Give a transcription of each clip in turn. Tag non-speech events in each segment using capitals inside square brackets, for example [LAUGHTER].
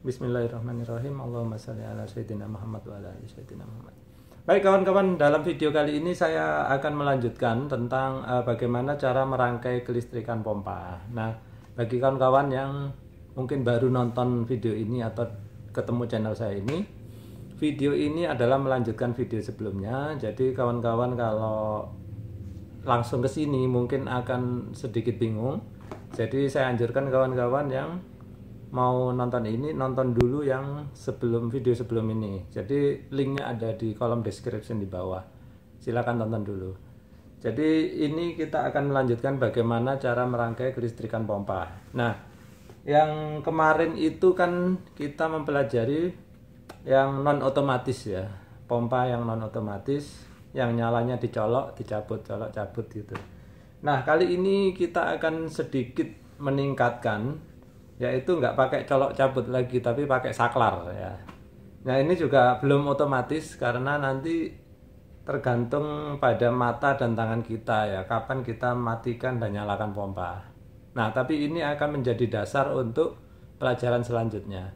Bismillahirrahmanirrahim. Allahumma salli ala sayyidina Muhammad wa ala ali sayyidina Muhammad. Baik kawan-kawan, dalam video kali ini saya akan melanjutkan tentang uh, bagaimana cara merangkai kelistrikan pompa. Nah, bagi kawan-kawan yang mungkin baru nonton video ini atau ketemu channel saya ini, video ini adalah melanjutkan video sebelumnya. Jadi kawan-kawan kalau langsung ke sini mungkin akan sedikit bingung. Jadi saya anjurkan kawan-kawan yang mau nonton ini nonton dulu yang sebelum video sebelum ini jadi linknya ada di kolom description di bawah silahkan tonton dulu jadi ini kita akan melanjutkan bagaimana cara merangkai kelistrikan pompa nah yang kemarin itu kan kita mempelajari yang non otomatis ya pompa yang non otomatis yang nyalanya dicolok dicabut colok cabut gitu nah kali ini kita akan sedikit meningkatkan yaitu nggak pakai colok cabut lagi tapi pakai saklar ya. Nah ini juga belum otomatis karena nanti tergantung pada mata dan tangan kita ya kapan kita matikan dan nyalakan pompa. Nah tapi ini akan menjadi dasar untuk pelajaran selanjutnya.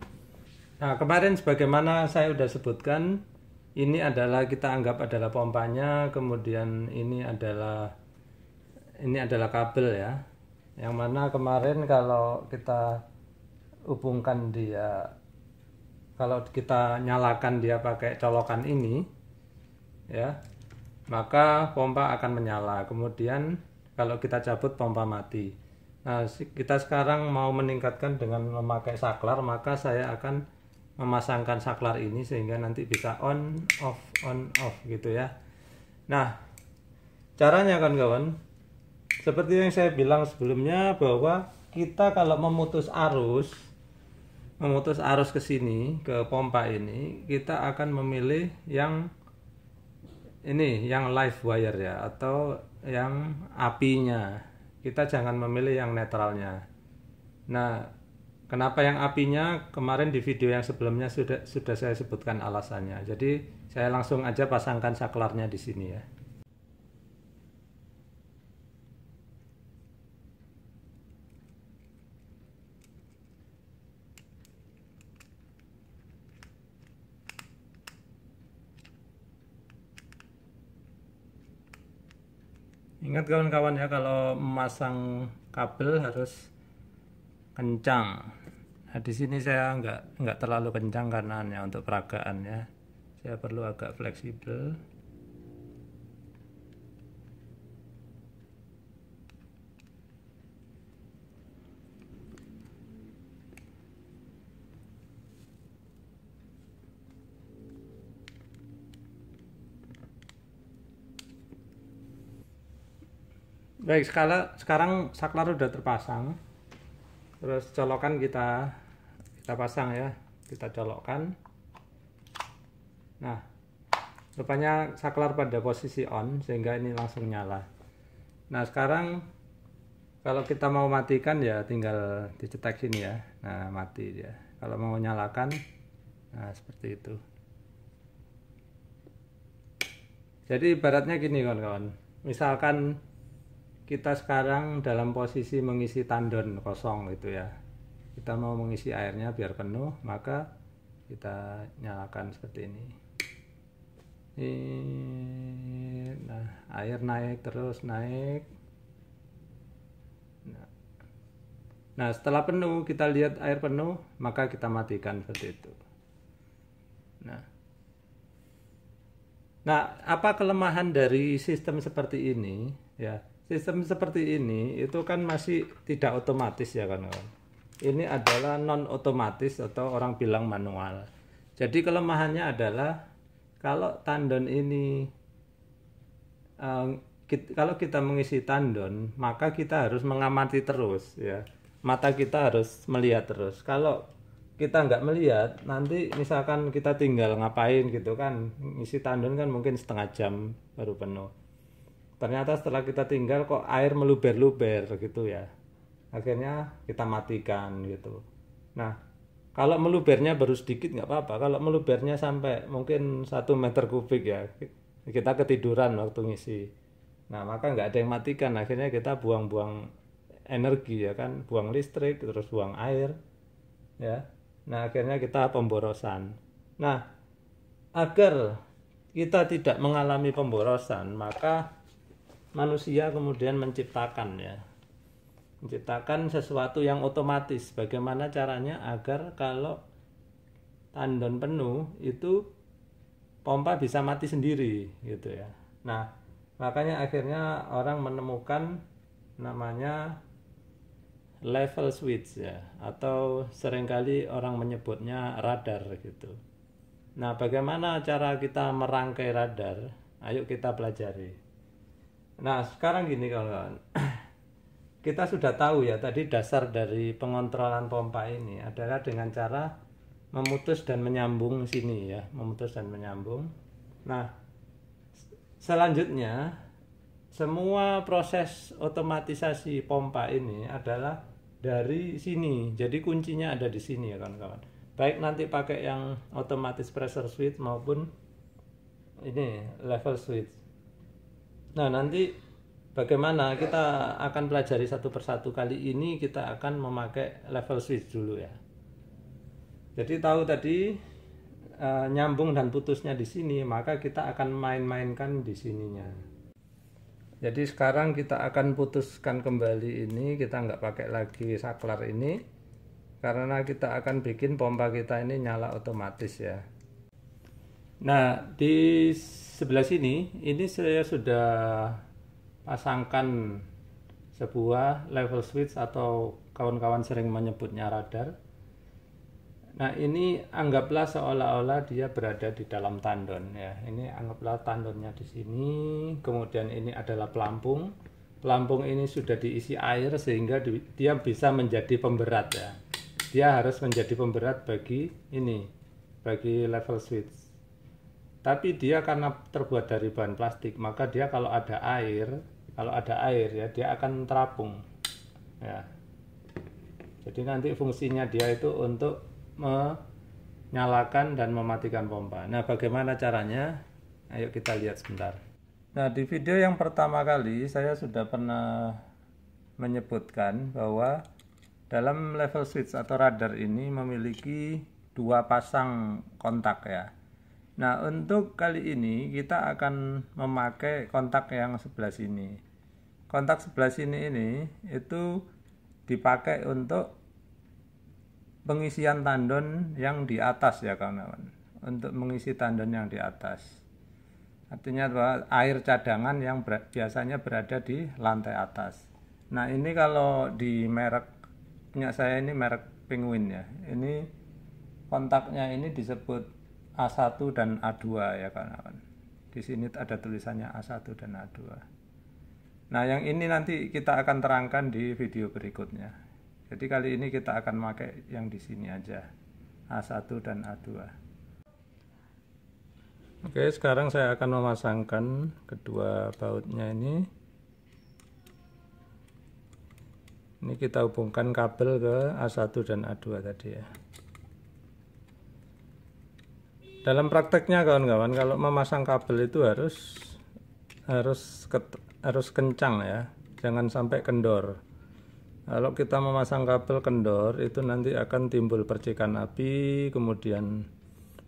Nah kemarin sebagaimana saya sudah sebutkan ini adalah kita anggap adalah pompanya kemudian ini adalah ini adalah kabel ya yang mana kemarin kalau kita hubungkan dia kalau kita nyalakan dia pakai colokan ini ya maka pompa akan menyala kemudian kalau kita cabut pompa mati nah kita sekarang mau meningkatkan dengan memakai saklar maka saya akan memasangkan saklar ini sehingga nanti bisa on off on off gitu ya nah caranya kan kawan seperti yang saya bilang sebelumnya bahwa kita kalau memutus arus memutus arus ke sini ke pompa ini kita akan memilih yang ini yang live wire ya atau yang apinya kita jangan memilih yang netralnya nah kenapa yang apinya kemarin di video yang sebelumnya sudah sudah saya sebutkan alasannya jadi saya langsung aja pasangkan saklarnya di sini ya Ingat kawan-kawan ya kalau memasang kabel harus kencang. Nah, di sini saya nggak nggak terlalu kencang karena hanya untuk peragaan ya. Saya perlu agak fleksibel. baik skala sekarang saklar sudah terpasang terus colokan kita kita pasang ya kita colokkan nah rupanya saklar pada posisi on sehingga ini langsung nyala nah sekarang kalau kita mau matikan ya tinggal dicetak sini ya nah mati dia kalau mau nyalakan nah seperti itu jadi ibaratnya gini kawan-kawan misalkan kita sekarang dalam posisi mengisi tandon kosong gitu ya kita mau mengisi airnya biar penuh maka kita nyalakan seperti ini nah air naik terus naik nah. nah, setelah penuh kita lihat air penuh maka kita matikan seperti itu nah nah apa kelemahan dari sistem seperti ini ya sistem seperti ini itu kan masih tidak otomatis ya kan kawan ini adalah non otomatis atau orang bilang manual jadi kelemahannya adalah kalau tandon ini eh, kalau kita mengisi tandon maka kita harus mengamati terus ya mata kita harus melihat terus kalau kita nggak melihat nanti misalkan kita tinggal ngapain gitu kan ngisi tandon kan mungkin setengah jam baru penuh ternyata setelah kita tinggal kok air meluber-luber gitu ya akhirnya kita matikan gitu nah kalau melubernya baru sedikit nggak apa-apa kalau melubernya sampai mungkin satu meter kubik ya kita ketiduran waktu ngisi nah maka nggak ada yang matikan akhirnya kita buang-buang energi ya kan buang listrik terus buang air ya nah akhirnya kita pemborosan nah agar kita tidak mengalami pemborosan maka manusia kemudian menciptakan ya menciptakan sesuatu yang otomatis bagaimana caranya agar kalau tandon penuh itu pompa bisa mati sendiri gitu ya nah makanya akhirnya orang menemukan namanya level switch ya atau seringkali orang menyebutnya radar gitu nah bagaimana cara kita merangkai radar ayo kita pelajari Nah, sekarang gini kawan-kawan. [CLEARS THROAT] Kita sudah tahu ya tadi dasar dari pengontrolan pompa ini adalah dengan cara memutus dan menyambung sini ya, memutus dan menyambung. Nah, selanjutnya semua proses otomatisasi pompa ini adalah dari sini. Jadi kuncinya ada di sini ya kawan-kawan. Baik nanti pakai yang otomatis pressure switch maupun ini level switch Nah nanti bagaimana kita akan pelajari satu persatu kali ini kita akan memakai level switch dulu ya. Jadi tahu tadi e, nyambung dan putusnya di sini maka kita akan main-mainkan di sininya. Jadi sekarang kita akan putuskan kembali ini kita nggak pakai lagi saklar ini karena kita akan bikin pompa kita ini nyala otomatis ya. Nah di sebelah sini ini saya sudah pasangkan sebuah level switch atau kawan-kawan sering menyebutnya radar Nah ini anggaplah seolah-olah dia berada di dalam tandon ya. Ini anggaplah tandonnya di sini. Kemudian ini adalah pelampung. Pelampung ini sudah diisi air sehingga dia bisa menjadi pemberat ya. Dia harus menjadi pemberat bagi ini, bagi level switch. Tapi dia karena terbuat dari bahan plastik, maka dia kalau ada air, kalau ada air ya dia akan terapung. Ya. Jadi nanti fungsinya dia itu untuk menyalakan dan mematikan pompa. Nah, bagaimana caranya? Ayo kita lihat sebentar. Nah, di video yang pertama kali saya sudah pernah menyebutkan bahwa dalam level switch atau radar ini memiliki dua pasang kontak ya Nah, untuk kali ini kita akan memakai kontak yang sebelah sini. Kontak sebelah sini ini itu dipakai untuk pengisian tandon yang di atas ya kawan-kawan. Untuk mengisi tandon yang di atas. Artinya bahwa air cadangan yang ber biasanya berada di lantai atas. Nah, ini kalau di merek punya saya ini merek penguin ya. Ini kontaknya ini disebut A1 dan A2 ya kawan-kawan. Di sini ada tulisannya A1 dan A2. Nah, yang ini nanti kita akan terangkan di video berikutnya. Jadi kali ini kita akan pakai yang di sini aja. A1 dan A2. Oke, sekarang saya akan memasangkan kedua bautnya ini. Ini kita hubungkan kabel ke A1 dan A2 tadi ya dalam prakteknya kawan-kawan kalau memasang kabel itu harus harus ke, harus kencang ya jangan sampai kendor kalau kita memasang kabel kendor itu nanti akan timbul percikan api kemudian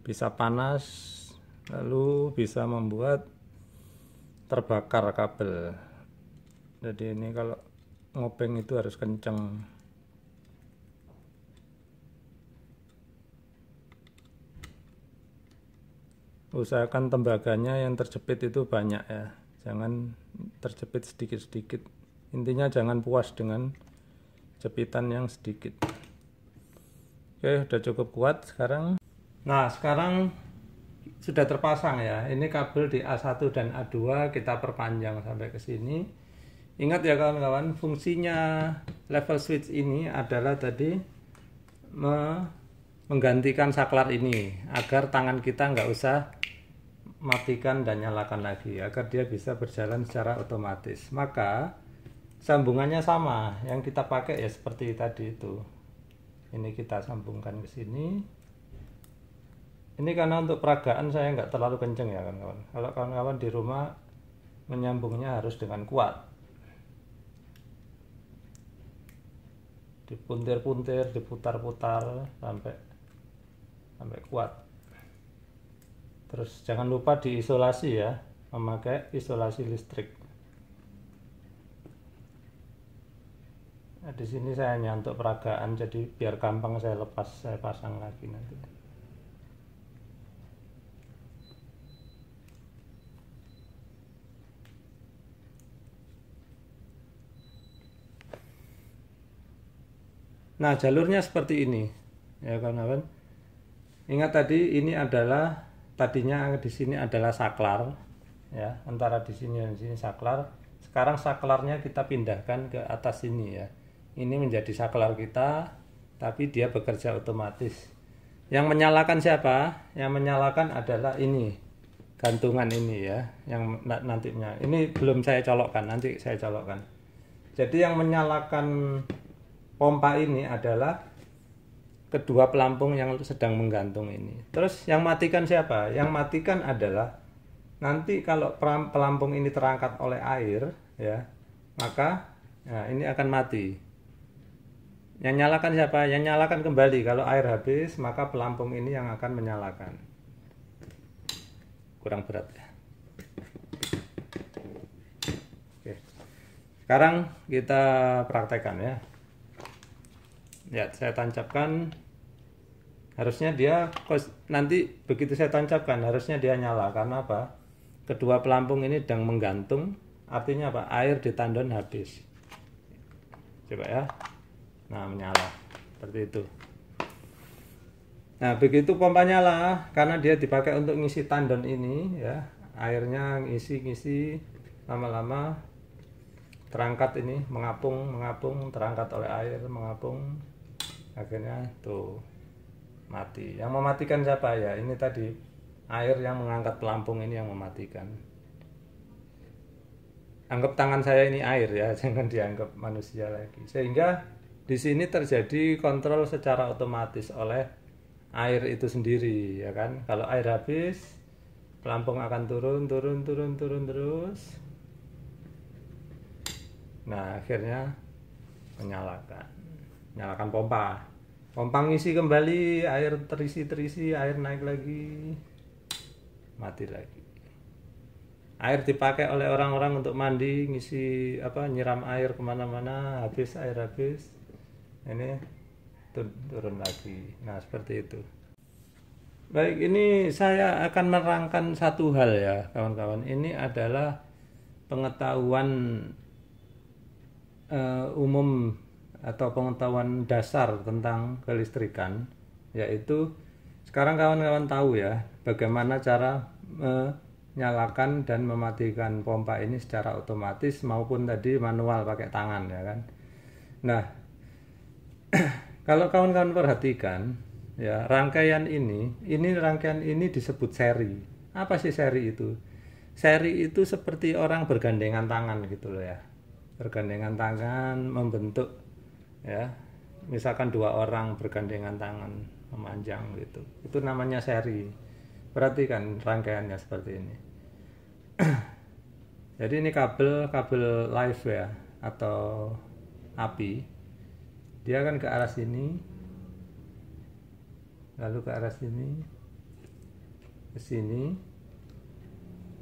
bisa panas lalu bisa membuat terbakar kabel jadi ini kalau ngopeng itu harus kencang usahakan tembaganya yang terjepit itu banyak ya jangan terjepit sedikit-sedikit intinya jangan puas dengan jepitan yang sedikit oke sudah cukup kuat sekarang nah sekarang sudah terpasang ya ini kabel di A1 dan A2 kita perpanjang sampai ke sini ingat ya kawan-kawan fungsinya level switch ini adalah tadi menggantikan saklar ini agar tangan kita nggak usah matikan dan nyalakan lagi agar dia bisa berjalan secara otomatis maka sambungannya sama yang kita pakai ya seperti tadi itu ini kita sambungkan ke sini ini karena untuk peragaan saya nggak terlalu kenceng ya kawan-kawan kalau kawan-kawan di rumah menyambungnya harus dengan kuat dipuntir-puntir diputar-putar sampai sampai kuat Terus jangan lupa diisolasi ya, memakai isolasi listrik. Nah, di sini saya hanya untuk peragaan, jadi biar gampang saya lepas, saya pasang lagi nanti. Nah, jalurnya seperti ini. Ya, kawan-kawan. Ingat tadi ini adalah tadinya di sini adalah saklar ya antara di sini dan di sini saklar sekarang saklarnya kita pindahkan ke atas sini ya ini menjadi saklar kita tapi dia bekerja otomatis yang menyalakan siapa yang menyalakan adalah ini gantungan ini ya yang nantinya ini belum saya colokkan nanti saya colokkan jadi yang menyalakan pompa ini adalah kedua pelampung yang sedang menggantung ini. Terus yang matikan siapa? Yang matikan adalah nanti kalau pelampung ini terangkat oleh air, ya, maka ya, ini akan mati. Yang nyalakan siapa? Yang nyalakan kembali. Kalau air habis, maka pelampung ini yang akan menyalakan. Kurang berat ya. Oke. Sekarang kita praktekkan ya ya saya tancapkan harusnya dia nanti begitu saya tancapkan harusnya dia nyala karena apa kedua pelampung ini sedang menggantung artinya apa air di tandon habis coba ya nah menyala seperti itu nah begitu pompa nyala karena dia dipakai untuk ngisi tandon ini ya airnya ngisi ngisi lama-lama terangkat ini mengapung mengapung terangkat oleh air mengapung akhirnya tuh mati yang mematikan siapa ya ini tadi air yang mengangkat pelampung ini yang mematikan anggap tangan saya ini air ya [LAUGHS] jangan dianggap manusia lagi sehingga di sini terjadi kontrol secara otomatis oleh air itu sendiri ya kan kalau air habis pelampung akan turun turun turun turun terus nah akhirnya menyalakan nyalakan pompa pompa ngisi kembali air terisi-terisi air naik lagi mati lagi air dipakai oleh orang-orang untuk mandi ngisi apa nyiram air kemana-mana habis air habis ini turun lagi nah seperti itu baik ini saya akan merangkan satu hal ya kawan-kawan ini adalah pengetahuan uh, umum atau pengetahuan dasar tentang kelistrikan yaitu sekarang kawan-kawan tahu ya bagaimana cara menyalakan dan mematikan pompa ini secara otomatis maupun tadi manual pakai tangan ya kan. Nah, [CLEARS THROAT] kalau kawan-kawan perhatikan ya rangkaian ini, ini rangkaian ini disebut seri. Apa sih seri itu? Seri itu seperti orang bergandengan tangan gitu loh ya. Bergandengan tangan membentuk ya misalkan dua orang bergandengan tangan memanjang gitu itu namanya seri perhatikan rangkaiannya seperti ini [CLEARS THROAT] jadi ini kabel kabel live ya atau api dia akan ke arah sini lalu ke arah sini ke sini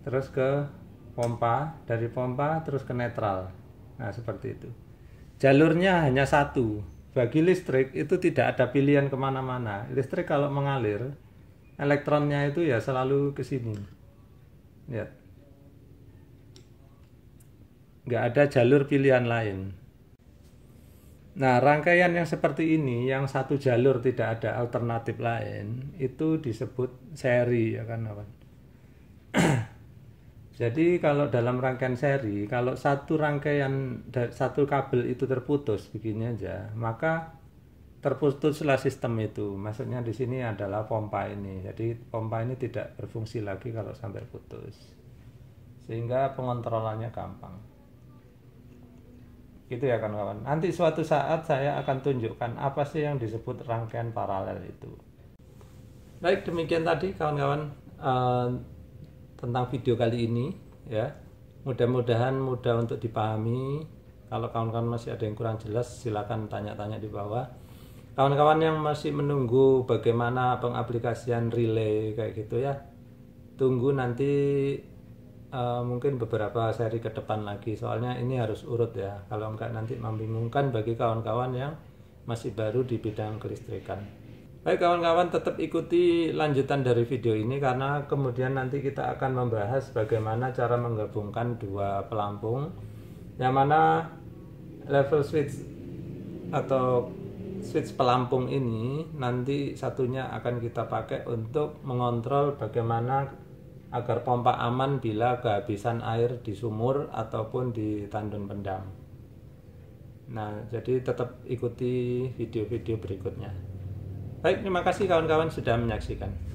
terus ke pompa dari pompa terus ke netral nah seperti itu Jalurnya hanya satu. Bagi listrik itu tidak ada pilihan kemana-mana. Listrik kalau mengalir, elektronnya itu ya selalu ke sini. Ya. Nggak ada jalur pilihan lain. Nah, rangkaian yang seperti ini, yang satu jalur tidak ada alternatif lain, itu disebut seri, ya kan, Kawan? [CLEARS THROAT] Jadi kalau dalam rangkaian seri, kalau satu rangkaian satu kabel itu terputus begini aja, maka terputuslah sistem itu. Maksudnya di sini adalah pompa ini. Jadi pompa ini tidak berfungsi lagi kalau sampai putus. Sehingga pengontrolannya gampang. Gitu ya kawan-kawan. Nanti suatu saat saya akan tunjukkan apa sih yang disebut rangkaian paralel itu. Baik, demikian tadi kawan-kawan. Uh, tentang video kali ini ya. Mudah-mudahan mudah untuk dipahami. Kalau kawan-kawan masih ada yang kurang jelas silakan tanya-tanya di bawah. Kawan-kawan yang masih menunggu bagaimana pengaplikasian relay kayak gitu ya. Tunggu nanti uh, mungkin beberapa seri ke depan lagi soalnya ini harus urut ya. Kalau enggak nanti membingungkan bagi kawan-kawan yang masih baru di bidang kelistrikan. Baik kawan-kawan tetap ikuti lanjutan dari video ini karena kemudian nanti kita akan membahas bagaimana cara menggabungkan dua pelampung yang mana level switch atau switch pelampung ini nanti satunya akan kita pakai untuk mengontrol bagaimana agar pompa aman bila kehabisan air di sumur ataupun di tandon pendam. Nah, jadi tetap ikuti video-video berikutnya. Baik, terima kasih kawan-kawan sudah menyaksikan.